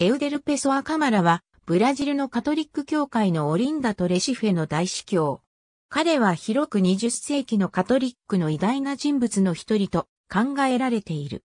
エウデル・ペソア・カマラは、ブラジルのカトリック教会のオリンダとレシフェの大司教。彼は広く20世紀のカトリックの偉大な人物の一人と考えられている。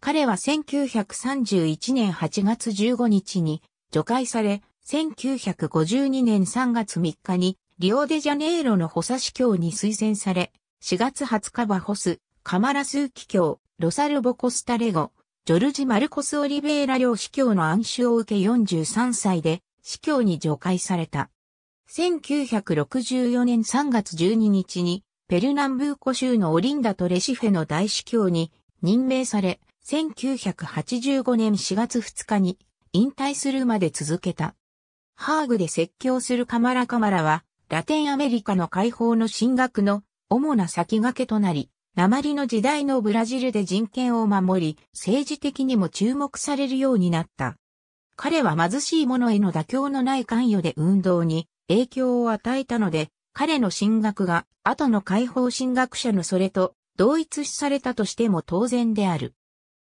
彼は1931年8月15日に除外され、1952年3月3日にリオデジャネイロの補佐司教に推薦され、4月20日はホス、カマラスーキ教、ロサルボコスタレゴ、ジョルジ・マルコス・オリベーラ領司教の暗視を受け43歳で司教に除外された。1964年3月12日にペルナンブーコ州のオリンダとレシフェの大司教に任命され、1985年4月2日に引退するまで続けた。ハーグで説教するカマラカマラは、ラテンアメリカの解放の進学の主な先駆けとなり、鉛の時代のブラジルで人権を守り、政治的にも注目されるようになった。彼は貧しい者への妥協のない関与で運動に影響を与えたので、彼の進学が後の解放進学者のそれと同一視されたとしても当然である。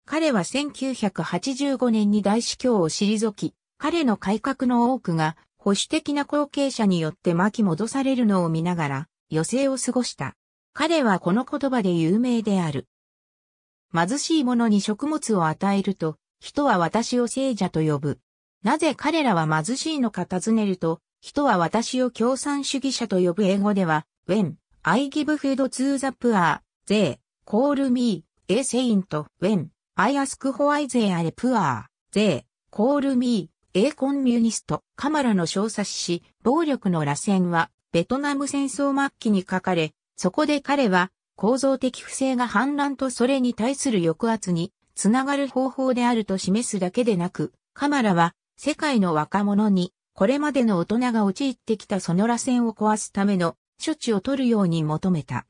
彼は1985年に大司教を退き、彼の改革の多くが保守的な後継者によって巻き戻されるのを見ながら余生を過ごした。彼はこの言葉で有名である。貧しい者に食物を与えると、人は私を聖者と呼ぶ。なぜ彼らは貧しいのか尋ねると、人は私を共産主義者と呼ぶ英語では、when, I give food to the poor, they, call me, a saint, when, I ask why they are poor, they, call me, a communist, カマラの小冊子、暴力の螺旋は、ベトナム戦争末期に書かれ、そこで彼は構造的不正が反乱とそれに対する抑圧につながる方法であると示すだけでなく、カマラは世界の若者にこれまでの大人が陥ってきたその螺旋を壊すための処置を取るように求めた。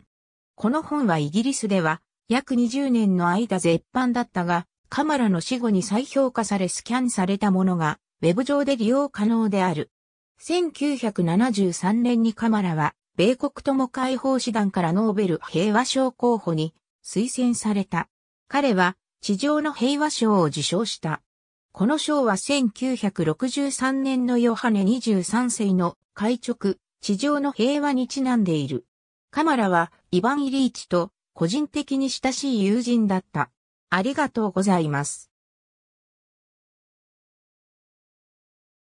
この本はイギリスでは約20年の間絶版だったが、カマラの死後に再評価されスキャンされたものがウェブ上で利用可能である。1973年にカマラは米国友解放師団からノーベル平和賞候補に推薦された。彼は地上の平和賞を受賞した。この賞は1963年のヨハネ23世の会直、地上の平和にちなんでいる。カマラはイヴァン・イリーチと個人的に親しい友人だった。ありがとうございます。